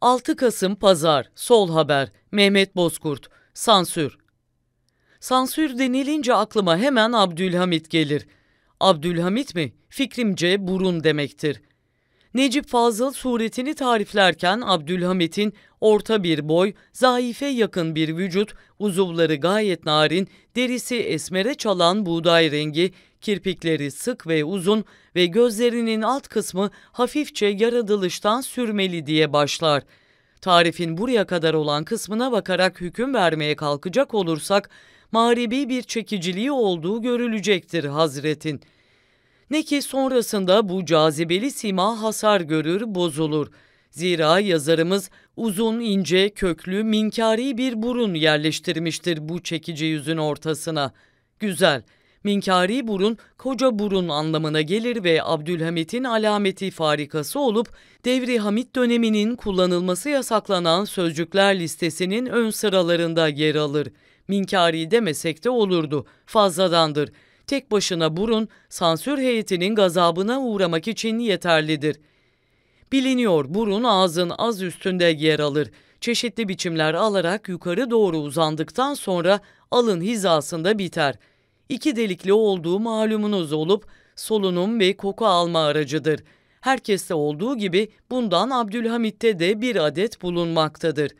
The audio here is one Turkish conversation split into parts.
6 Kasım Pazar, Sol Haber, Mehmet Bozkurt, Sansür. Sansür denilince aklıma hemen Abdülhamit gelir. Abdülhamit mi? Fikrimce burun demektir. Necip Fazıl suretini tariflerken Abdülhamit'in Orta bir boy, zayıfe yakın bir vücut, uzuvları gayet narin, derisi esmere çalan buğday rengi, kirpikleri sık ve uzun ve gözlerinin alt kısmı hafifçe yaratılıştan sürmeli diye başlar. Tarifin buraya kadar olan kısmına bakarak hüküm vermeye kalkacak olursak, mağribi bir çekiciliği olduğu görülecektir Hazret'in. Ne ki sonrasında bu cazibeli sima hasar görür, bozulur.'' Zira yazarımız uzun, ince, köklü, minkari bir burun yerleştirmiştir bu çekici yüzün ortasına. Güzel. Minkari burun, koca burun anlamına gelir ve Abdülhamit'in alameti farikası olup Devri Hamit döneminin kullanılması yasaklanan sözcükler listesinin ön sıralarında yer alır. Minkari demesek de olurdu. Fazladandır. Tek başına burun, sansür heyetinin gazabına uğramak için yeterlidir.'' Biliniyor burun ağzın az üstünde yer alır. Çeşitli biçimler alarak yukarı doğru uzandıktan sonra alın hizasında biter. İki delikli olduğu malumunuz olup solunum ve koku alma aracıdır. Herkeste olduğu gibi bundan Abdülhamit'te de bir adet bulunmaktadır.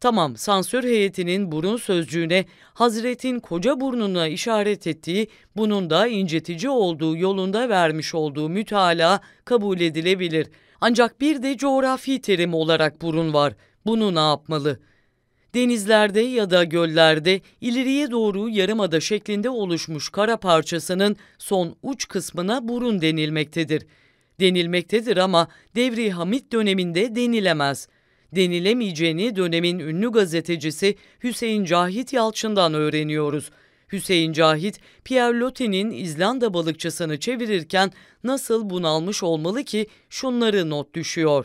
Tamam, sansür heyetinin burun sözcüğüne Hazret'in koca burnuna işaret ettiği, bunun da incitici olduğu yolunda vermiş olduğu mütalaa kabul edilebilir.'' Ancak bir de coğrafi terim olarak burun var. Bunu ne yapmalı? Denizlerde ya da göllerde ileriye doğru yarımada şeklinde oluşmuş kara parçasının son uç kısmına burun denilmektedir. Denilmektedir ama Devri Hamit döneminde denilemez. Denilemeyeceğini dönemin ünlü gazetecisi Hüseyin Cahit Yalçın'dan öğreniyoruz.'' Hüseyin Cahit, Pierre Loti'nin İzlanda balıkçısını çevirirken nasıl bunalmış olmalı ki şunları not düşüyor.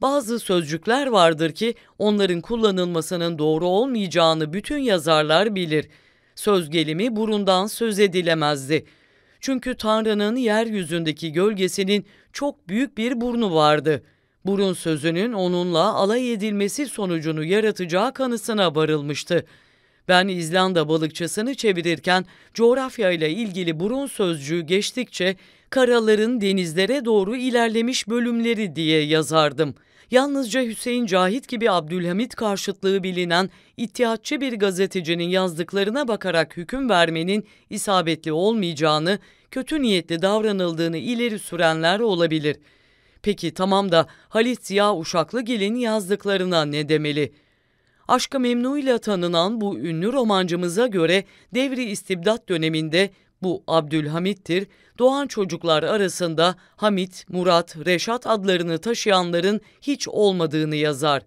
Bazı sözcükler vardır ki onların kullanılmasının doğru olmayacağını bütün yazarlar bilir. Söz gelimi burundan söz edilemezdi. Çünkü Tanrı'nın yeryüzündeki gölgesinin çok büyük bir burnu vardı. Burun sözünün onunla alay edilmesi sonucunu yaratacağı kanısına varılmıştı.'' Ben İzlanda balıkçısını çevirirken coğrafya ile ilgili burun sözcüğü geçtikçe karaların denizlere doğru ilerlemiş bölümleri diye yazardım. Yalnızca Hüseyin Cahit gibi Abdülhamit karşıtlığı bilinen ittihatçı bir gazetecinin yazdıklarına bakarak hüküm vermenin isabetli olmayacağını, kötü niyetli davranıldığını ileri sürenler olabilir. Peki tamam da Halit Ziya Uşaklıgil'in yazdıklarına ne demeli?'' Aşka Memnu ile tanınan bu ünlü romancımıza göre devri istibdat döneminde bu Abdülhamit'tir. Doğan çocuklar arasında Hamit, Murat, Reşat adlarını taşıyanların hiç olmadığını yazar.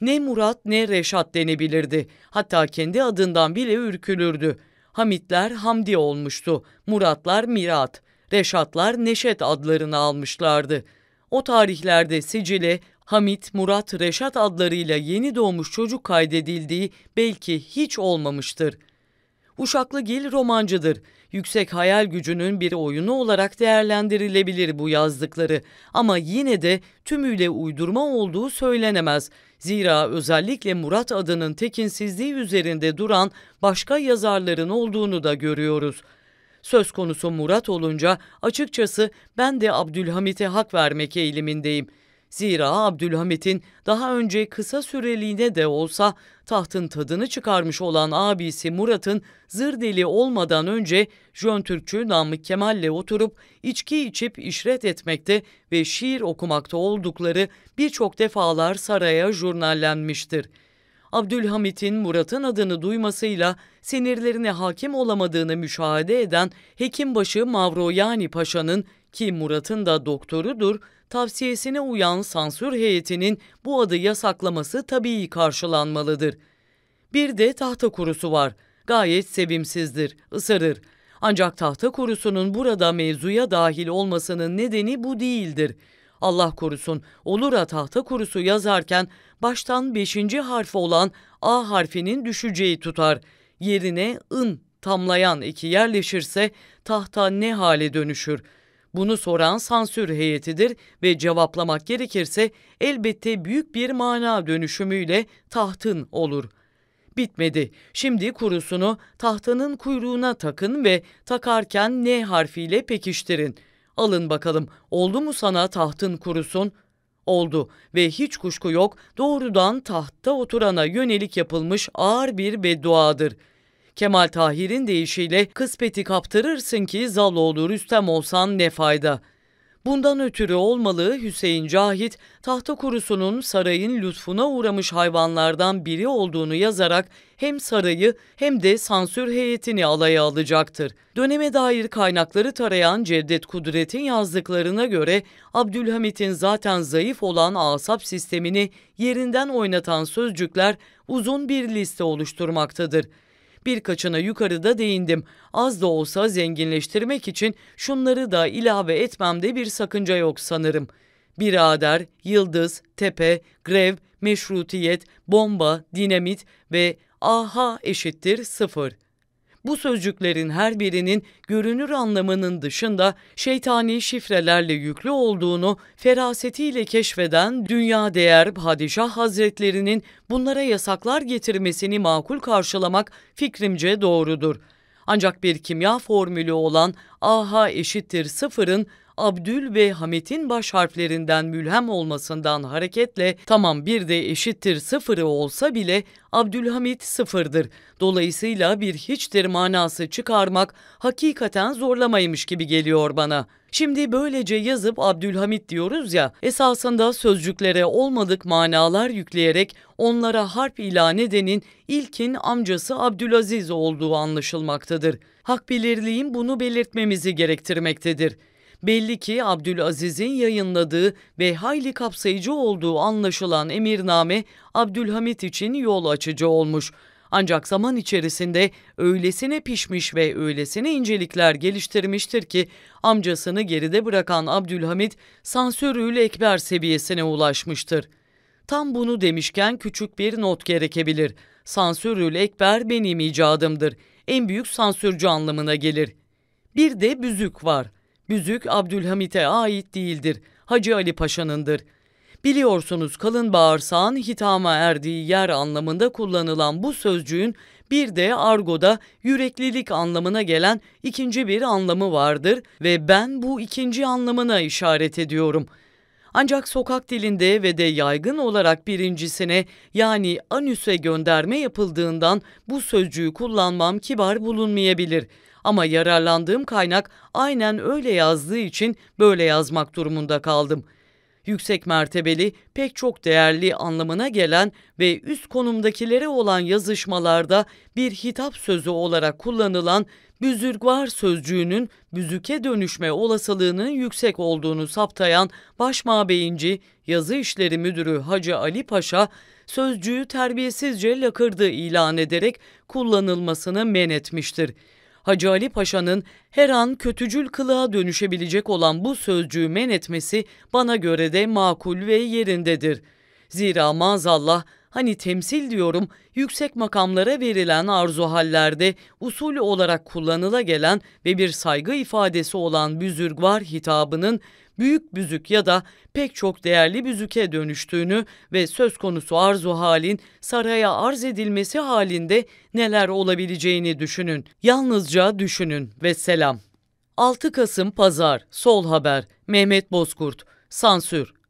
Ne Murat ne Reşat denebilirdi. Hatta kendi adından bile ürkülürdü. Hamitler Hamdi olmuştu. Muratlar Mirat. Reşatlar Neşet adlarını almışlardı. O tarihlerde sicile Hamit, Murat, Reşat adlarıyla yeni doğmuş çocuk kaydedildiği belki hiç olmamıştır. Uşaklı Gil romancıdır. Yüksek hayal gücünün bir oyunu olarak değerlendirilebilir bu yazdıkları ama yine de tümüyle uydurma olduğu söylenemez. Zira özellikle Murat adının tekinsizliği üzerinde duran başka yazarların olduğunu da görüyoruz.'' Söz konusu Murat olunca açıkçası ben de Abdülhamit'e hak vermek eğilimindeyim. Zira Abdülhamit'in daha önce kısa süreliğine de olsa tahtın tadını çıkarmış olan abisi Murat'ın zır deli olmadan önce Jön Türkçü Namık Kemal'le oturup içki içip işret etmekte ve şiir okumakta oldukları birçok defalar saraya jurnallenmiştir. Abdülhamit'in Murat'ın adını duymasıyla sinirlerine hakim olamadığını müşahede eden Hekimbaşı Mavroyani Paşa'nın ki Murat'ın da doktorudur, tavsiyesine uyan sansür heyetinin bu adı yasaklaması tabii karşılanmalıdır. Bir de tahta kurusu var. Gayet sevimsizdir, ısırır. Ancak tahta kurusunun burada mevzuya dahil olmasının nedeni bu değildir. Allah korusun, olura tahta kurusu yazarken baştan beşinci harfi olan A harfinin düşeceği tutar. Yerine ın tamlayan iki yerleşirse tahta ne hale dönüşür?'' Bunu soran sansür heyetidir ve cevaplamak gerekirse elbette büyük bir mana dönüşümüyle tahtın olur. Bitmedi. Şimdi kurusunu tahtanın kuyruğuna takın ve takarken N harfiyle pekiştirin. Alın bakalım oldu mu sana tahtın kurusun? Oldu ve hiç kuşku yok doğrudan tahtta oturana yönelik yapılmış ağır bir bedduadır.'' Kemal Tahir'in deyişiyle kıspeti kaptırırsın ki zal olur Üstem olsan ne fayda. Bundan ötürü olmalı Hüseyin Cahit, tahta kurusunun sarayın lütfuna uğramış hayvanlardan biri olduğunu yazarak hem sarayı hem de sansür heyetini alaya alacaktır. Döneme dair kaynakları tarayan Cevdet Kudret'in yazdıklarına göre Abdülhamit'in zaten zayıf olan asap sistemini yerinden oynatan sözcükler uzun bir liste oluşturmaktadır. Birkaçına yukarıda değindim. Az da olsa zenginleştirmek için şunları da ilave etmemde bir sakınca yok sanırım. Birader, yıldız, tepe, grev, meşrutiyet, bomba, dinamit ve aha eşittir sıfır. Bu sözcüklerin her birinin görünür anlamının dışında şeytani şifrelerle yüklü olduğunu ferasetiyle keşfeden dünya değer padişah hazretlerinin bunlara yasaklar getirmesini makul karşılamak fikrimce doğrudur. Ancak bir kimya formülü olan aha eşittir sıfırın Abdül ve Hamet'in baş harflerinden mülhem olmasından hareketle tamam bir de eşittir sıfırı olsa bile Abdülhamit sıfırdır. Dolayısıyla bir hiçtir manası çıkarmak hakikaten zorlamaymış gibi geliyor bana.'' Şimdi böylece yazıp Abdülhamit diyoruz ya, esasında sözcüklere olmadık manalar yükleyerek onlara harp ilan edenin ilkin amcası Abdülaziz olduğu anlaşılmaktadır. Hak bilirliğin bunu belirtmemizi gerektirmektedir. Belli ki Abdülaziz'in yayınladığı ve hayli kapsayıcı olduğu anlaşılan emirname Abdülhamit için yol açıcı olmuş. Ancak zaman içerisinde öylesine pişmiş ve öylesine incelikler geliştirmiştir ki amcasını geride bırakan Abdülhamit sansörül ekber seviyesine ulaşmıştır. Tam bunu demişken küçük bir not gerekebilir. Sansörül ekber benim icadımdır. En büyük sansürcü anlamına gelir. Bir de büzük var.'' Büzük Abdülhamit'e ait değildir. Hacı Ali Paşa'nındır. Biliyorsunuz kalın bağırsağın hitama erdiği yer anlamında kullanılan bu sözcüğün bir de argoda yüreklilik anlamına gelen ikinci bir anlamı vardır ve ben bu ikinci anlamına işaret ediyorum.'' Ancak sokak dilinde ve de yaygın olarak birincisine yani anüse gönderme yapıldığından bu sözcüğü kullanmam kibar bulunmayabilir. Ama yararlandığım kaynak aynen öyle yazdığı için böyle yazmak durumunda kaldım.'' yüksek mertebeli, pek çok değerli anlamına gelen ve üst konumdakilere olan yazışmalarda bir hitap sözü olarak kullanılan Büzürg var sözcüğünün büzüke dönüşme olasılığının yüksek olduğunu saptayan Başmağbeyinci Yazı İşleri Müdürü Hacı Ali Paşa, sözcüğü terbiyesizce lakırdı ilan ederek kullanılmasını men etmiştir. Hacı Ali Paşa'nın her an kötücül kılığa dönüşebilecek olan bu sözcüğü men etmesi bana göre de makul ve yerindedir. Zira maazallah Hani temsil diyorum yüksek makamlara verilen arzu hallerde usulü olarak kullanıla gelen ve bir saygı ifadesi olan büzürg var hitabının büyük büzük ya da pek çok değerli büzüke dönüştüğünü ve söz konusu arzu halin saraya arz edilmesi halinde neler olabileceğini düşünün. Yalnızca düşünün ve selam. 6 Kasım Pazar, Sol Haber, Mehmet Bozkurt, Sansür,